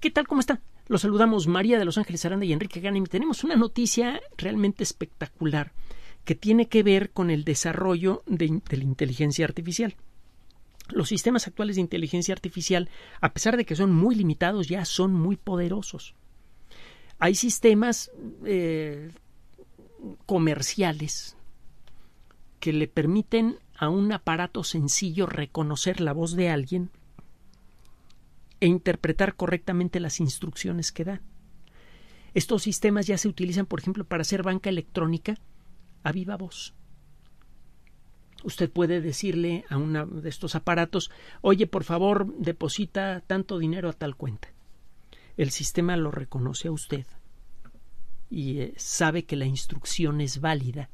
¿Qué tal? ¿Cómo están? Los saludamos María de Los Ángeles Aranda y Enrique y Tenemos una noticia realmente espectacular que tiene que ver con el desarrollo de, la inteligencia artificial. Los sistemas actuales de inteligencia artificial, a pesar de que son muy limitados, ya son muy poderosos. Hay sistemas eh, comerciales que le permiten a un aparato sencillo reconocer la voz de alguien e interpretar correctamente las instrucciones que da. Estos sistemas ya se utilizan, por ejemplo, para hacer banca electrónica a viva voz. Usted puede decirle a uno de estos aparatos, oye, por favor, deposita tanto dinero a tal cuenta. El sistema lo reconoce a usted y eh, sabe que la instrucción es válida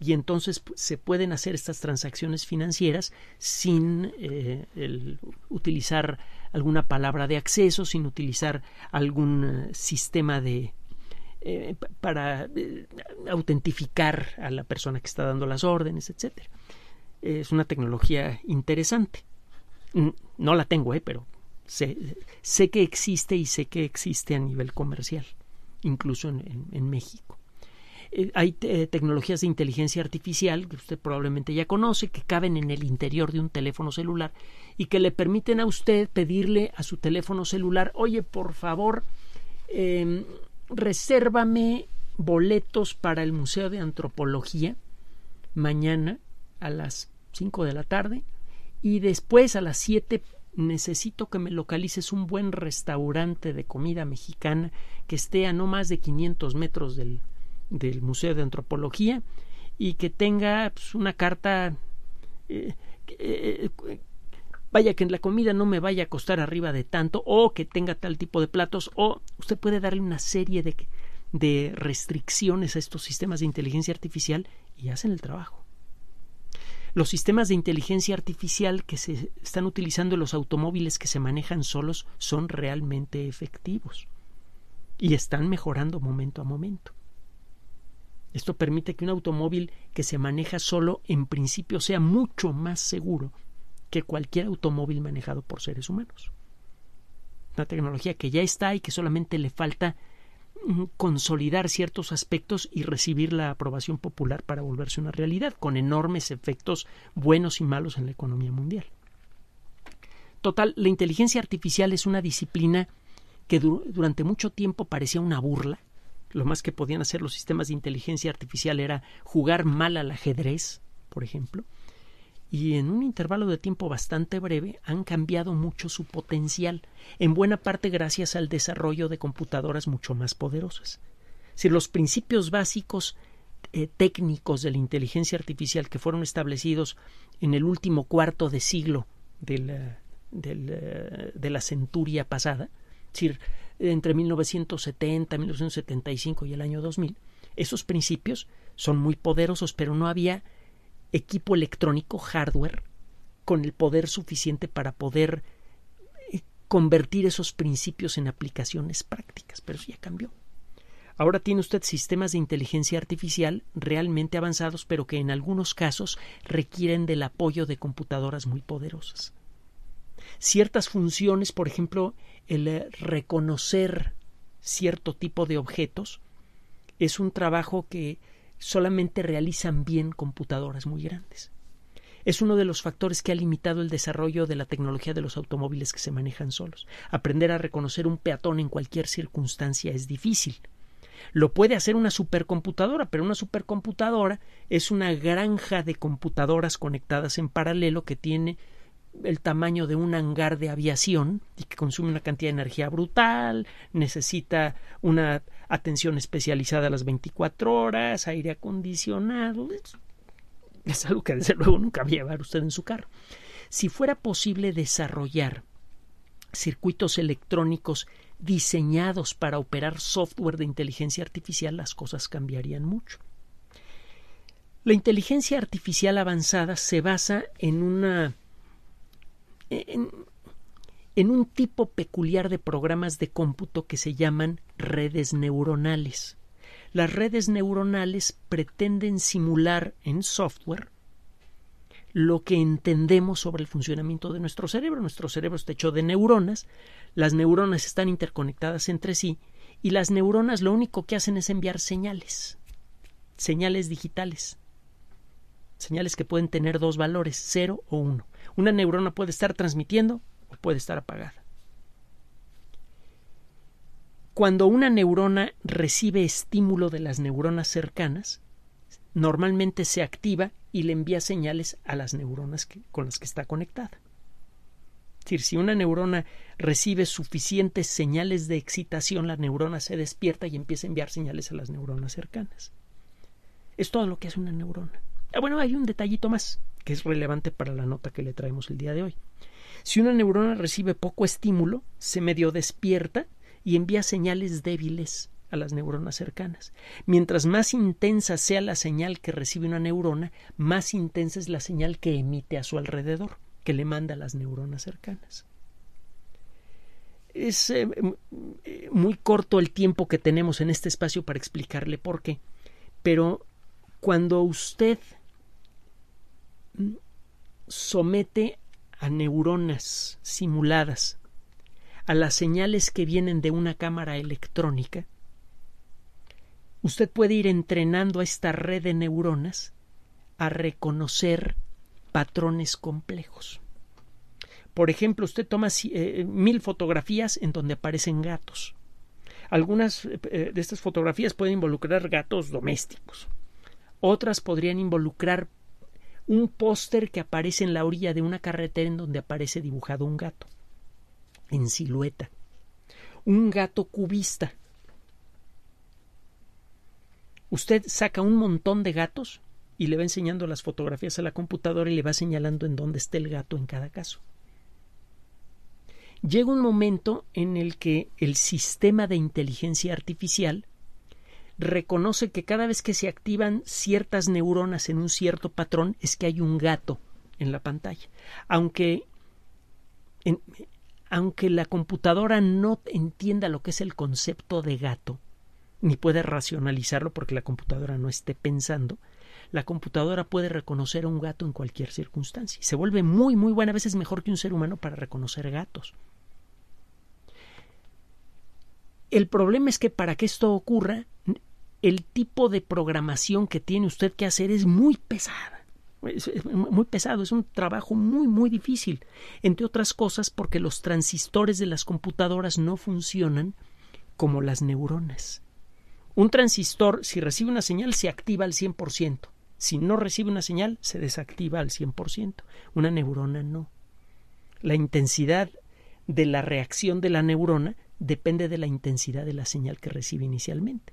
y entonces se pueden hacer estas transacciones financieras sin eh, utilizar alguna palabra de acceso, sin utilizar algún eh, sistema de eh, para autentificar a la persona que está dando las órdenes, etcétera. Es una tecnología interesante. No la tengo, pero sé, que existe y sé que existe a nivel comercial, incluso en México. Eh, hay eh, tecnologías de inteligencia artificial que usted probablemente ya conoce, que caben en el interior de un teléfono celular y que le permiten a usted pedirle a su teléfono celular, oye, por favor, em, resérvame boletos para el Museo de Antropología mañana a las 5 de la tarde y después a las 7 necesito que me localices un buen restaurante de comida mexicana que esté a no más de 500 metros del del Museo de Antropología y que tenga pues, una carta eh, eh, vaya que en la comida no me vaya a costar arriba de tanto o que tenga tal tipo de platos o usted puede darle una serie de, de restricciones a estos sistemas de inteligencia artificial y hacen el trabajo. Los sistemas de inteligencia artificial que se están utilizando en los automóviles que se manejan solos son realmente efectivos y están mejorando momento a momento. Esto permite que un automóvil que se maneja solo en principio sea mucho más seguro que cualquier automóvil manejado por seres humanos. Una tecnología que ya está y que solamente le falta mm, consolidar ciertos aspectos y recibir la aprobación popular para volverse una realidad, con enormes efectos buenos y malos en la economía mundial. Total, la inteligencia artificial es una disciplina que durante mucho tiempo parecía una burla, lo más que podían hacer los sistemas de inteligencia artificial era jugar mal al ajedrez, por ejemplo, y en un intervalo de tiempo bastante breve han cambiado mucho su potencial, en buena parte gracias al desarrollo de computadoras mucho más poderosas. Si los principios básicos eh, técnicos de la inteligencia artificial que fueron establecidos en el último cuarto de siglo de la, eh, de la centuria pasada, entre 1970, 1975 y el año 2000, esos principios son muy poderosos, pero no había equipo electrónico, hardware, con el poder suficiente para poder eh, convertir esos principios en aplicaciones prácticas, pero eso ya cambió. Ahora tiene usted sistemas de inteligencia artificial realmente avanzados, pero que en algunos casos requieren del apoyo de computadoras muy poderosas ciertas funciones, por ejemplo, el eh, reconocer cierto tipo de objetos, es un trabajo que solamente realizan bien computadoras muy grandes. Es uno de los factores que ha limitado el desarrollo de la tecnología de los automóviles que se manejan solos. Aprender a reconocer un peatón en cualquier circunstancia es difícil. Lo puede hacer una supercomputadora, pero una supercomputadora es una granja de computadoras conectadas en paralelo que tiene el tamaño de un hangar de aviación y que consume una cantidad de energía brutal, necesita una atención especializada a las 24 horas, aire acondicionado. Es algo que desde luego nunca va a llevar usted en su carro. Si fuera posible desarrollar circuitos electrónicos diseñados para operar software de inteligencia artificial, las cosas cambiarían mucho. La inteligencia artificial avanzada se basa en una en, un tipo peculiar de programas de cómputo que se llaman redes neuronales. Las redes neuronales pretenden simular en software lo que entendemos sobre el funcionamiento de nuestro cerebro. Nuestro cerebro está hecho de neuronas, las neuronas están interconectadas entre sí y las neuronas lo único que hacen es enviar señales, señales digitales, señales que pueden tener dos valores, cero o uno. Una neurona puede estar transmitiendo o puede estar apagada. Cuando una neurona recibe estímulo de las neuronas cercanas, normalmente se activa y le envía señales a las neuronas con las que está conectada. Es decir, si una neurona recibe suficientes señales de excitación, la neurona se despierta y empieza a enviar señales a las neuronas cercanas. Es todo lo que hace una neurona. Ah, bueno, hay un detallito más que es relevante para la nota que le traemos el día de hoy. Si una neurona recibe poco estímulo, se medio despierta y envía señales débiles a las neuronas cercanas. Mientras más intensa sea la señal que recibe una neurona, más intensa es la señal que emite a su alrededor, que le manda a las neuronas cercanas. Es eh, eh, muy corto el tiempo que tenemos en este espacio para explicarle por qué, pero cuando usted somete a neuronas simuladas a las señales que vienen de una cámara electrónica, usted puede ir entrenando a esta red de neuronas a reconocer patrones complejos. Por ejemplo, usted toma eh, eh, mil fotografías en donde aparecen gatos. Algunas eh, de estas fotografías pueden involucrar gatos domésticos. Otras podrían involucrar un póster que aparece en la orilla de una carretera en donde aparece dibujado un gato, en silueta, un gato cubista. Usted saca un montón de gatos y le va enseñando las fotografías a la computadora y le va señalando en dónde está el gato en cada caso. Llega un momento en el que el sistema de inteligencia artificial reconoce que cada vez que se activan ciertas neuronas en un cierto patrón es que hay un gato en la pantalla. Aunque, aunque la computadora no entienda lo que es el concepto de gato, ni puede racionalizarlo porque la computadora no esté pensando, la computadora puede reconocer a un gato en cualquier circunstancia. y Se vuelve muy, muy buena, a veces mejor que un ser humano para reconocer gatos. El problema es que para que esto ocurra, el tipo de programación que tiene usted que hacer es muy pesada. muy pesado, es un trabajo muy, muy difícil. Entre otras cosas porque los transistores de las computadoras no funcionan como las neuronas. Un transistor, si recibe una señal, se activa al 100%. Si no recibe una señal, se desactiva al 100%. Una neurona no. La intensidad de la reacción de la neurona depende de la intensidad de la señal que recibe inicialmente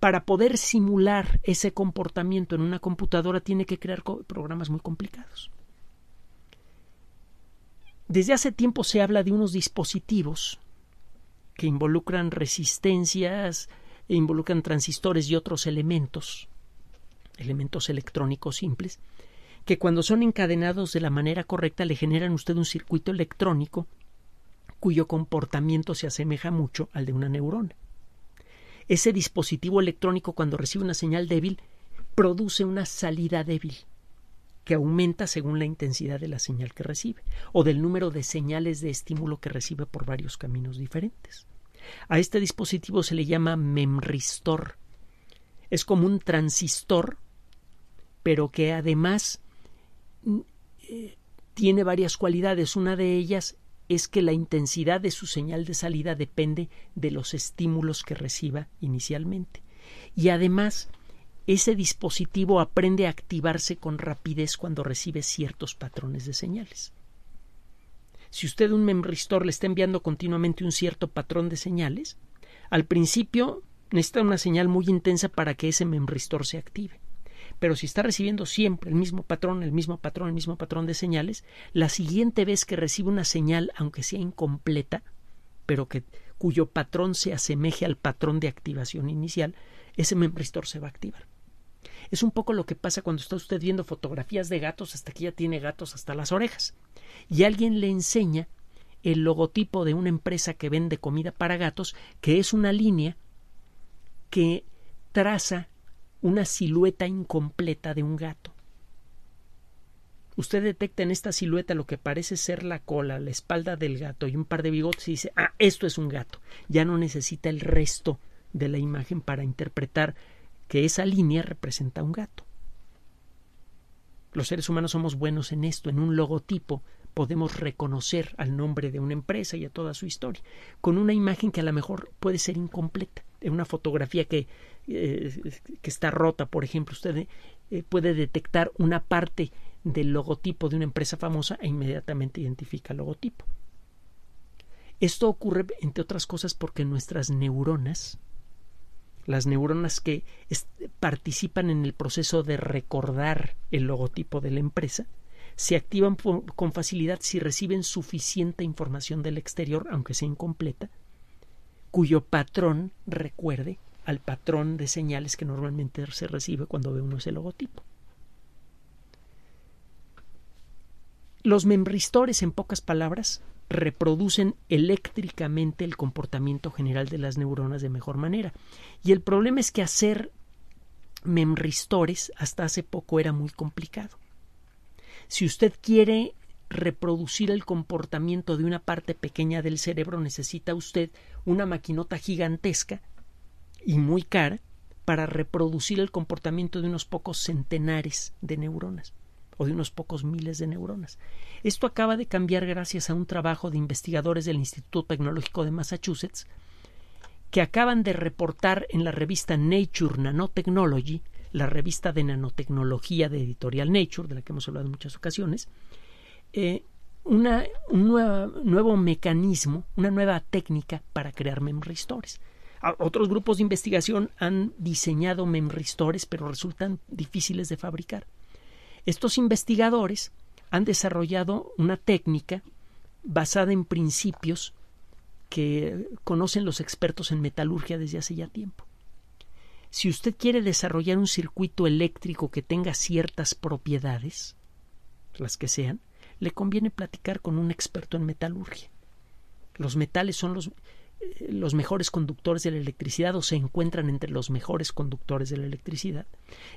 para poder simular ese comportamiento en una computadora tiene que crear programas muy complicados. Desde hace tiempo se habla de unos dispositivos que involucran resistencias, e involucran transistores y otros elementos, elementos electrónicos simples, que cuando son encadenados de la manera correcta le generan a usted un circuito electrónico cuyo comportamiento se asemeja mucho al de una neurona ese dispositivo electrónico cuando recibe una señal débil produce una salida débil que aumenta según la intensidad de la señal que recibe o del número de señales de estímulo que recibe por varios caminos diferentes. A este dispositivo se le llama memristor. Es como un transistor, pero que además mm, eh, tiene varias cualidades. Una de ellas es que la intensidad de su señal de salida depende de los estímulos que reciba inicialmente. Y además, ese dispositivo aprende a activarse con rapidez cuando recibe ciertos patrones de señales. Si usted un memristor le está enviando continuamente un cierto patrón de señales, al principio necesita una señal muy intensa para que ese memristor se active pero si está recibiendo siempre el mismo patrón, el mismo patrón, el mismo patrón de señales, la siguiente vez que recibe una señal, aunque sea incompleta, pero que cuyo patrón se asemeje al patrón de activación inicial, ese membristor se va a activar. Es un poco lo que pasa cuando está usted viendo fotografías de gatos hasta que ya tiene gatos hasta las orejas. Y alguien le enseña el logotipo de una empresa que vende comida para gatos, que es una línea que traza una silueta incompleta de un gato. Usted detecta en esta silueta lo que parece ser la cola, la espalda del gato y un par de bigotes y dice, ah, esto es un gato. Ya no necesita el resto de la imagen para interpretar que esa línea representa un gato. Los seres humanos somos buenos en esto, en un logotipo podemos reconocer al nombre de una empresa y a toda su historia, con una imagen que a lo mejor puede ser incompleta una fotografía que, eh, que está rota, por ejemplo, usted eh, puede detectar una parte del logotipo de una empresa famosa e inmediatamente identifica el logotipo. Esto ocurre, entre otras cosas, porque nuestras neuronas, las neuronas que participan en el proceso de recordar el logotipo de la empresa, se activan con facilidad si reciben suficiente información del exterior, aunque sea incompleta, cuyo patrón recuerde al patrón de señales que normalmente se recibe cuando ve uno ese logotipo. Los memristores, en pocas palabras, reproducen eléctricamente el comportamiento general de las neuronas de mejor manera. Y el problema es que hacer memristores hasta hace poco era muy complicado. Si usted quiere reproducir el comportamiento de una parte pequeña del cerebro necesita usted una maquinota gigantesca y muy cara para reproducir el comportamiento de unos pocos centenares de neuronas o de unos pocos miles de neuronas. Esto acaba de cambiar gracias a un trabajo de investigadores del Instituto Tecnológico de Massachusetts que acaban de reportar en la revista Nature Nanotechnology, la revista de nanotecnología de editorial Nature, de la que hemos hablado en muchas ocasiones, eh, un nuevo mecanismo, una nueva técnica para crear memristores. Otros grupos de investigación han diseñado memristores, pero resultan difíciles de fabricar. Estos investigadores han desarrollado una técnica basada en principios que conocen los expertos en metalurgia desde hace ya tiempo. Si usted quiere desarrollar un circuito eléctrico que tenga ciertas propiedades, las que sean, le conviene platicar con un experto en metalurgia. Los metales son los, eh, los mejores conductores de la electricidad o se encuentran entre los mejores conductores de la electricidad.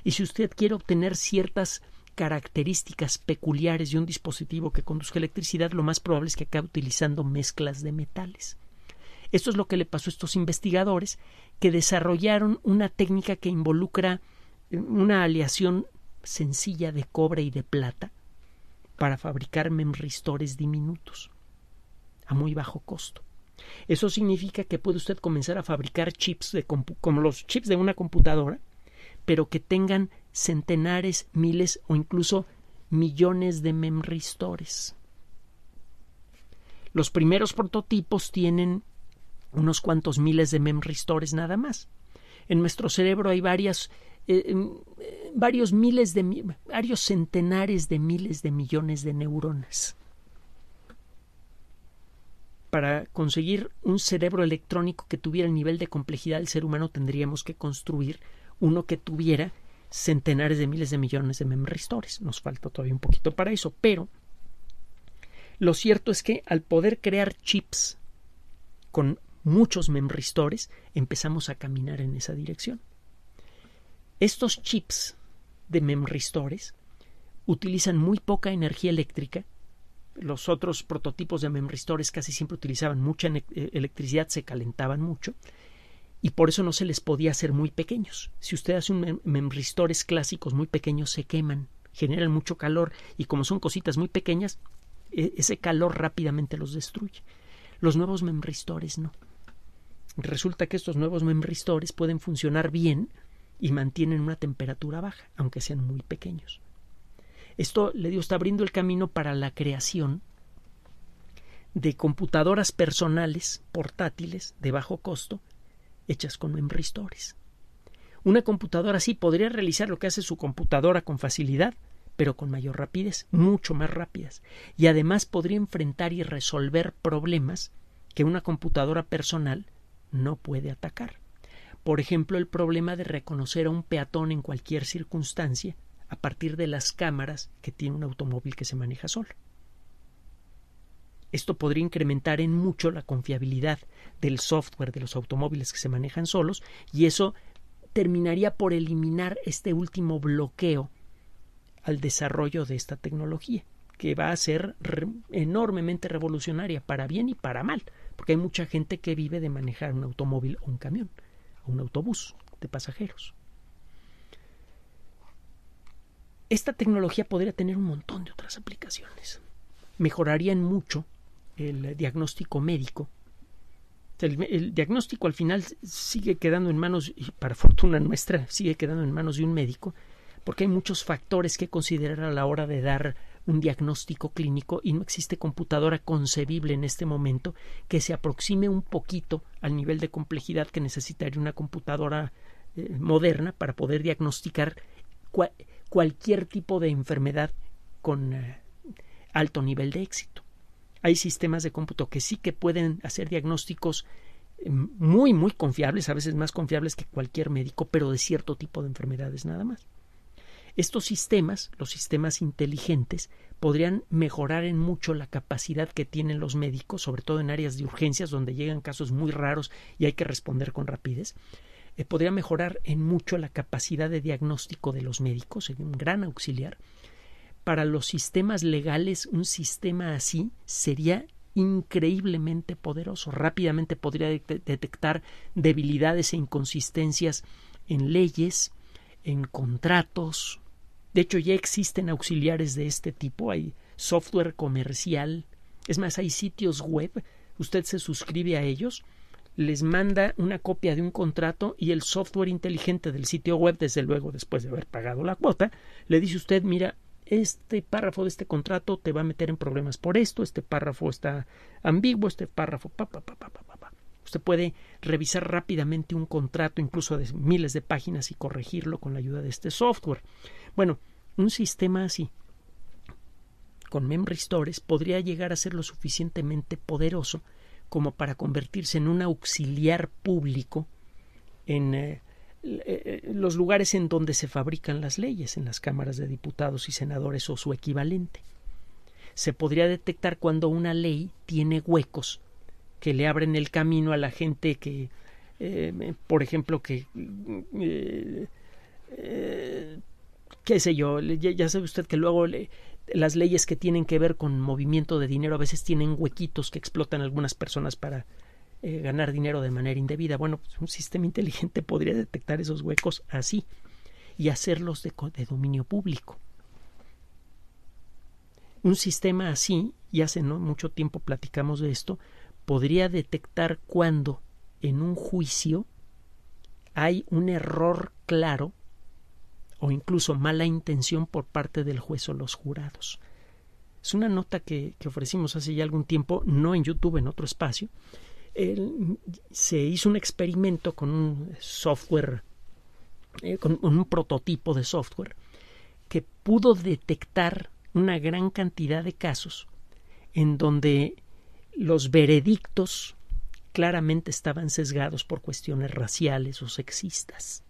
Y si usted quiere obtener ciertas características peculiares de un dispositivo que conduzca electricidad, lo más probable es que acabe utilizando mezclas de metales. Esto es lo que le pasó a estos investigadores que desarrollaron una técnica que involucra eh, una aleación sencilla de cobre y de plata, para fabricar memristores diminutos a muy bajo costo. Eso significa que puede usted comenzar a fabricar chips de como los chips de una computadora, pero que tengan centenares, miles o incluso millones de memristores. Los primeros prototipos tienen unos cuantos miles de memristores nada más. En nuestro cerebro hay varias eh, em, eh, varios miles de varios centenares de miles de millones de neuronas para conseguir un cerebro electrónico que tuviera el nivel de complejidad del ser humano tendríamos que construir uno que tuviera centenares de miles de millones de memristores Nos falta todavía un poquito para eso, pero lo cierto es que al poder crear chips con muchos memristores empezamos a caminar en esa dirección. Estos chips de memristores utilizan muy poca energía eléctrica. Los otros prototipos de memristores casi siempre utilizaban mucha eh, electricidad, se calentaban mucho y por eso no se les podía hacer muy pequeños. Si usted hace un memristores clásicos muy pequeños se queman, generan mucho calor y como son cositas muy pequeñas, e-, ese calor rápidamente los destruye. Los nuevos memristores no. Resulta que estos nuevos memristores pueden funcionar bien y mantienen una temperatura baja, aunque sean muy pequeños. Esto, le dio está abriendo el camino para la creación de computadoras personales, portátiles, de bajo costo, hechas con memristores. Una computadora así podría realizar lo que hace su computadora con facilidad, pero con mayor rapidez, mucho más rápidas, y además podría enfrentar y resolver problemas que una computadora personal no puede atacar. Por ejemplo, el problema de reconocer a un peatón en cualquier circunstancia a partir de las cámaras que tiene un automóvil que se maneja solo. Esto podría incrementar en mucho la confiabilidad del software de los automóviles que se manejan solos y eso terminaría por eliminar este último bloqueo al desarrollo de esta tecnología, que va a ser enormemente revolucionaria para bien y para mal, porque hay mucha gente que vive de manejar un automóvil o un camión un autobús de pasajeros. Esta tecnología podría tener un montón de otras aplicaciones. Mejorarían mucho el diagnóstico médico. el diagnóstico al final sigue quedando en manos, y para fortuna nuestra, sigue quedando en manos de un médico, porque hay muchos factores que considerar a la hora de dar un diagnóstico clínico y no existe computadora concebible en este momento que se aproxime un poquito al nivel de complejidad que necesitaría una computadora eh, moderna para poder diagnosticar cualquier tipo de enfermedad con eh, alto nivel de éxito. Hay sistemas de cómputo que sí que pueden hacer diagnósticos eh, muy, muy confiables, a veces más confiables que cualquier médico, pero de cierto tipo de enfermedades nada más. Estos sistemas, los sistemas inteligentes, podrían mejorar en mucho la capacidad que tienen los médicos, sobre todo en áreas de urgencias donde llegan casos muy raros y hay que responder con rapidez. Eh, podría mejorar en mucho la capacidad de diagnóstico de los médicos, sería un gran auxiliar. Para los sistemas legales, un sistema así sería increíblemente poderoso. Rápidamente podría detectar debilidades e inconsistencias en leyes, en contratos, de hecho, ya existen auxiliares de este tipo, hay software comercial, es más, hay sitios web, usted se suscribe a ellos, les manda una copia de un contrato y el software inteligente del sitio web, desde luego después de haber pagado la cuota, le dice usted, mira, este párrafo de este contrato te va a meter en problemas por esto, este párrafo está ambiguo, este párrafo, se puede revisar rápidamente un contrato, incluso de miles de páginas, y corregirlo con la ayuda de este software. Bueno, un sistema así, con Memristores, podría llegar a ser lo suficientemente poderoso como para convertirse en un auxiliar público en eh, eh, eh, los lugares en donde se fabrican las leyes, en las cámaras de diputados y senadores o su equivalente. Se podría detectar cuando una ley tiene huecos que le abren el camino a la gente que, eh, por ejemplo, que... Eh, qué sé yo, ya, sabe usted que luego las leyes que tienen que ver con movimiento de dinero a veces tienen huequitos que explotan algunas personas para eh, ganar dinero de manera indebida. Bueno, pues un sistema inteligente podría detectar esos huecos así y hacerlos de, dominio público. Un sistema así, y hace no mucho tiempo platicamos de esto, podría detectar cuando en un juicio hay un error claro o incluso mala intención por parte del juez o los jurados. Es una nota que, ofrecimos hace ya algún tiempo, no en YouTube, en otro espacio. se hizo un experimento con un software, eh, con un prototipo de software, que pudo detectar una gran cantidad de casos en donde los veredictos claramente estaban sesgados por cuestiones raciales o sexistas.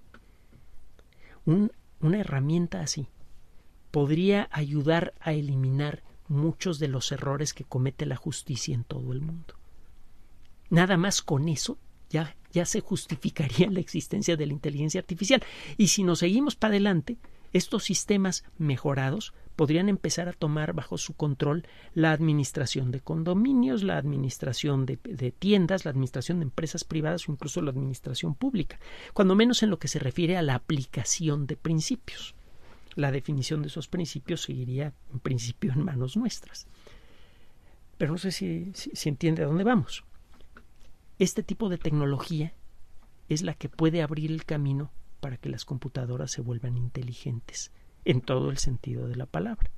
una herramienta así podría ayudar a eliminar muchos de los errores que comete la justicia en todo el mundo. Nada más con eso ya, ya se justificaría la existencia de la inteligencia artificial. Y si nos seguimos para adelante, estos sistemas mejorados podrían empezar a tomar bajo su control la administración de condominios, la administración de, tiendas, la administración de empresas privadas o incluso la administración pública, cuando menos en lo que se refiere a la aplicación de principios. La definición de esos principios seguiría en principio en manos nuestras. Pero no sé si, si, si entiende a dónde vamos. Este tipo de tecnología es la que puede abrir el camino para que las computadoras se vuelvan inteligentes, en todo el sentido de la palabra.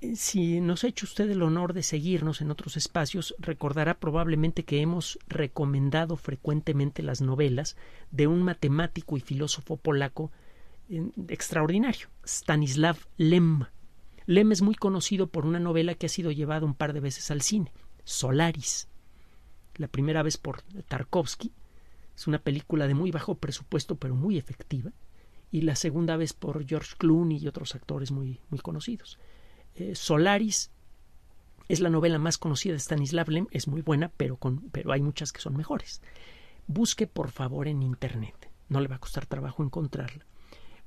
Eh, si nos ha hecho usted el honor de seguirnos en otros espacios, recordará probablemente que hemos recomendado frecuentemente las novelas de un matemático y filósofo polaco eh, extraordinario, Stanislav Lem. Lem es muy conocido por una novela que ha sido llevada un par de veces al cine, Solaris, la primera vez por Tarkovsky es una película de muy bajo presupuesto, pero muy efectiva. Y la segunda vez por George Clooney y otros actores muy, muy conocidos. Eh, Solaris es la novela más conocida de Stanislav Lem, es muy buena, pero, con, pero hay muchas que son mejores. Busque por favor en Internet, no le va a costar trabajo encontrarla.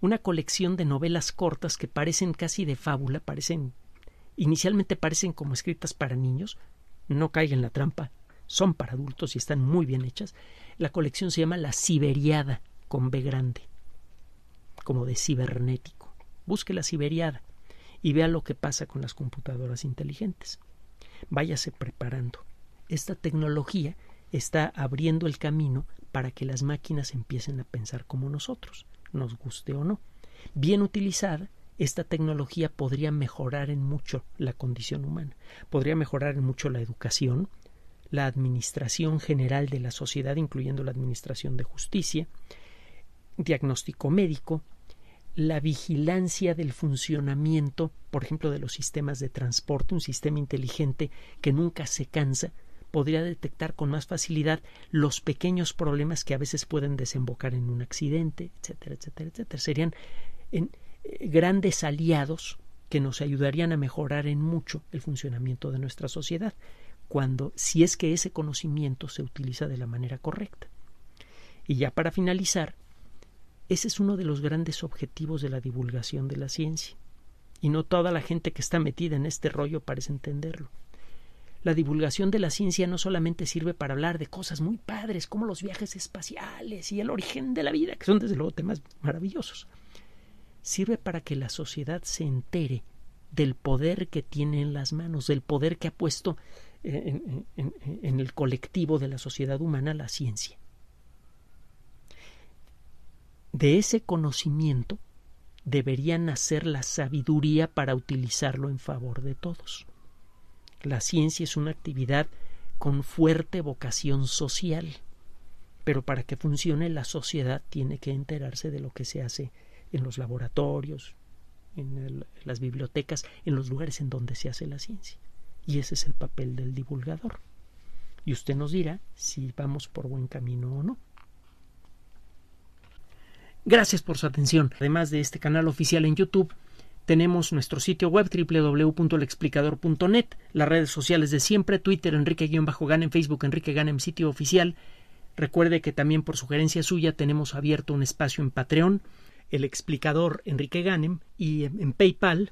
Una colección de novelas cortas que parecen casi de fábula, parecen inicialmente parecen como escritas para niños, no caiga en la trampa, son para adultos y están muy bien hechas. La colección se llama La Siberiada, con B grande, como de cibernético. Busque la Siberiada y vea lo que pasa con las computadoras inteligentes. Váyase preparando. Esta tecnología está abriendo el camino para que las máquinas empiecen a pensar como nosotros, nos guste o no. Bien utilizada, esta tecnología podría mejorar en mucho la condición humana, podría mejorar en mucho la educación, la Administración General de la Sociedad, incluyendo la Administración de Justicia, diagnóstico médico, la vigilancia del funcionamiento, por ejemplo, de los sistemas de transporte, un sistema inteligente que nunca se cansa, podría detectar con más facilidad los pequeños problemas que a veces pueden desembocar en un accidente, etcétera, etcétera, etcétera. Serían en, eh, grandes aliados que nos ayudarían a mejorar en mucho el funcionamiento de nuestra sociedad cuando si es que ese conocimiento se utiliza de la manera correcta. Y ya para finalizar, ese es uno de los grandes objetivos de la divulgación de la ciencia. Y no toda la gente que está metida en este rollo parece entenderlo. La divulgación de la ciencia no solamente sirve para hablar de cosas muy padres como los viajes espaciales y el origen de la vida, que son desde luego temas maravillosos. Sirve para que la sociedad se entere del poder que tiene en las manos, del poder que ha puesto en, el colectivo de la sociedad humana la ciencia. De ese conocimiento debería nacer la sabiduría para utilizarlo en favor de todos. La ciencia es una actividad con fuerte vocación social, pero para que funcione la sociedad tiene que enterarse de lo que se hace en los laboratorios, en las bibliotecas, en los lugares en donde se hace la ciencia. Y ese es el papel del divulgador. Y usted nos dirá si vamos por buen camino o no. Gracias por su atención. Además de este canal oficial en YouTube, tenemos nuestro sitio web www.lexplicador.net, las redes sociales de siempre, Twitter Enrique-Ganem, Facebook Enrique Ganem, sitio oficial. Recuerde que también por sugerencia suya tenemos abierto un espacio en Patreon, el explicador Enrique Ganem, y en PayPal